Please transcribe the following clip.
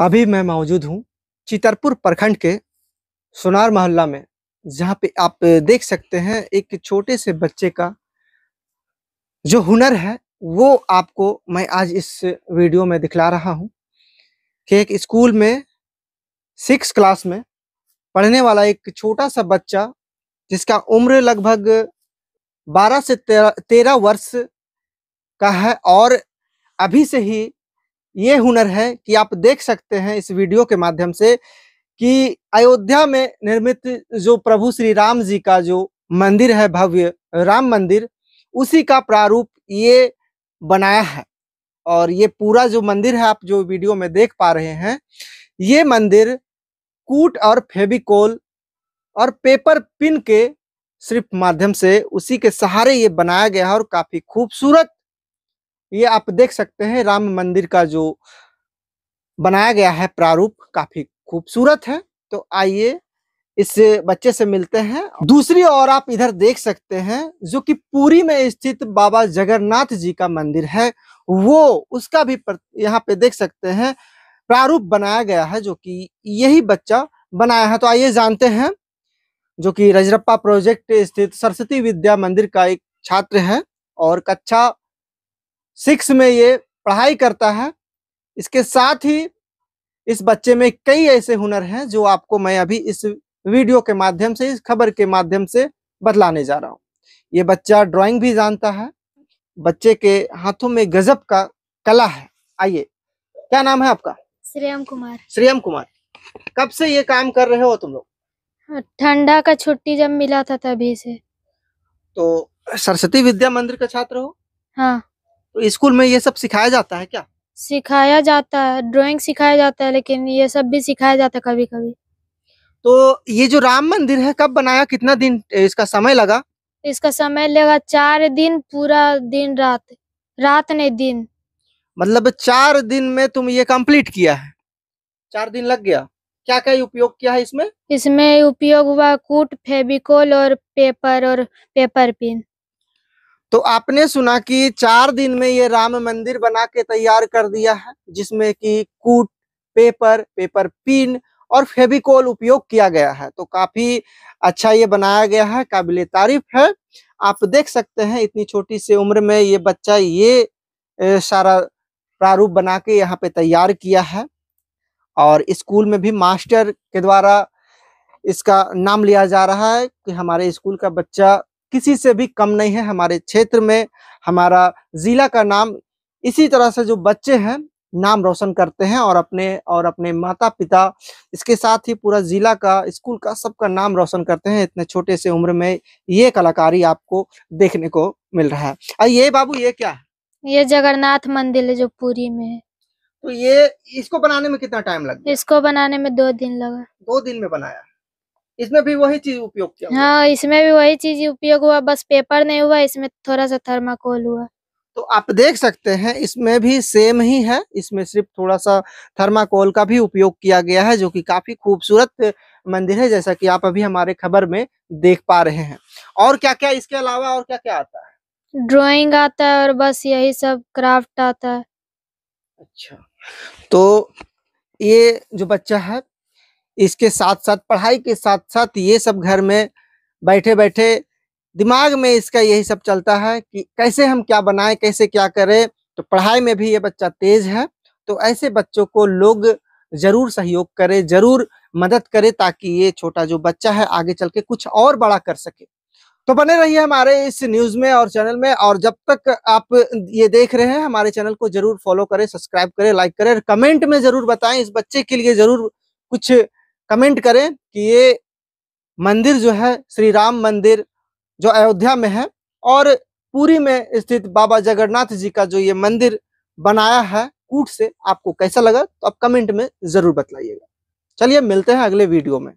अभी मैं मौजूद हूँ चितरपुर प्रखंड के सोनार मोहल्ला में जहाँ पे आप देख सकते हैं एक छोटे से बच्चे का जो हुनर है वो आपको मैं आज इस वीडियो में दिखला रहा हूँ कि एक स्कूल में सिक्स क्लास में पढ़ने वाला एक छोटा सा बच्चा जिसका उम्र लगभग बारह से तेरह वर्ष का है और अभी से ही ये हुनर है कि आप देख सकते हैं इस वीडियो के माध्यम से कि अयोध्या में निर्मित जो प्रभु श्री राम जी का जो मंदिर है भव्य राम मंदिर उसी का प्रारूप ये बनाया है और ये पूरा जो मंदिर है आप जो वीडियो में देख पा रहे हैं ये मंदिर कूट और फेबिकोल और पेपर पिन के सिर्फ माध्यम से उसी के सहारे ये बनाया गया है और काफी खूबसूरत ये आप देख सकते हैं राम मंदिर का जो बनाया गया है प्रारूप काफी खूबसूरत है तो आइए इस बच्चे से मिलते हैं दूसरी ओर आप इधर देख सकते हैं जो कि पुरी में स्थित बाबा जगन्नाथ जी का मंदिर है वो उसका भी यहाँ पे देख सकते हैं प्रारूप बनाया गया है जो कि यही बच्चा बनाया है तो आइए जानते हैं जो कि रजरप्पा प्रोजेक्ट स्थित सरस्वती विद्या मंदिर का एक छात्र है और कक्षा सिक्स में ये पढ़ाई करता है इसके साथ ही इस बच्चे में कई ऐसे हुनर हैं जो आपको मैं अभी इस वीडियो के माध्यम से इस खबर के माध्यम से बतलाने जा रहा हूँ ये बच्चा ड्राइंग भी जानता है बच्चे के हाथों में गजब का कला है आइए क्या नाम है आपका श्रेयम कुमार श्रेयम कुमार कब से ये काम कर रहे हो तुम लोग हाँ, ठंडा का छुट्टी जब मिला था तभी से तो सरस्वती विद्या मंदिर का छात्र हो हाँ तो स्कूल में ये सब सिखाया जाता है क्या सिखाया जाता है ड्राइंग सिखाया जाता है लेकिन ये सब भी सिखाया जाता है कभी कभी तो ये जो राम मंदिर है कब बनाया कितना दिन इसका समय लगा इसका समय लगा चार दिन पूरा दिन रात रात ने दिन मतलब चार दिन में तुम ये कंप्लीट किया है चार दिन लग गया क्या क्या उपयोग किया है इसमें इसमें उपयोग हुआ कूट फेबिकोल और पेपर और पेपर पिन तो आपने सुना कि चार दिन में ये राम मंदिर बना के तैयार कर दिया है जिसमें कि कूट पेपर पेपर पिन और फेविकोल उपयोग किया गया है तो काफी अच्छा ये बनाया गया है काबिल तारीफ है आप देख सकते हैं इतनी छोटी सी उम्र में ये बच्चा ये सारा प्रारूप बना के यहाँ पे तैयार किया है और स्कूल में भी मास्टर के द्वारा इसका नाम लिया जा रहा है कि हमारे स्कूल का बच्चा किसी से भी कम नहीं है हमारे क्षेत्र में हमारा जिला का नाम इसी तरह से जो बच्चे हैं नाम रोशन करते हैं और अपने और अपने माता पिता इसके साथ ही पूरा जिला का स्कूल का सबका नाम रोशन करते हैं इतने छोटे से उम्र में ये कलाकारी आपको देखने को मिल रहा है और ये बाबू ये क्या है ये जगन्नाथ मंदिर है जो पूरी में है तो ये इसको बनाने में कितना टाइम लगा इसको बनाने में दो दिन लगा दो दिन में बनाया इसमें भी वही चीज उपयोग किया हाँ इसमें भी वही चीज उपयोग हुआ बस पेपर नहीं हुआ इसमें थोड़ा सा थर्माकोल हुआ तो आप देख सकते हैं इसमें भी सेम ही है इसमें सिर्फ थोड़ा सा थर्माकोल का भी उपयोग किया गया है जो कि काफी खूबसूरत मंदिर है जैसा कि आप अभी हमारे खबर में देख पा रहे हैं और क्या क्या इसके अलावा और क्या क्या आता है ड्राइंग आता है और बस यही सब क्राफ्ट आता है अच्छा तो ये जो बच्चा है इसके साथ साथ पढ़ाई के साथ साथ ये सब घर में बैठे बैठे दिमाग में इसका यही सब चलता है कि कैसे हम क्या बनाएं कैसे क्या करें तो पढ़ाई में भी ये बच्चा तेज है तो ऐसे बच्चों को लोग जरूर सहयोग करें जरूर मदद करें ताकि ये छोटा जो बच्चा है आगे चल के कुछ और बड़ा कर सके तो बने रहिए हमारे इस न्यूज में और चैनल में और जब तक आप ये देख रहे हैं हमारे चैनल को जरूर फॉलो करें सब्सक्राइब करें लाइक करें कमेंट में जरूर बताएं इस बच्चे के लिए जरूर कुछ कमेंट करें कि ये मंदिर जो है श्री राम मंदिर जो अयोध्या में है और पूरी में स्थित बाबा जगन्नाथ जी का जो ये मंदिर बनाया है कूट से आपको कैसा लगा तो आप कमेंट में जरूर बतलाइएगा चलिए मिलते हैं अगले वीडियो में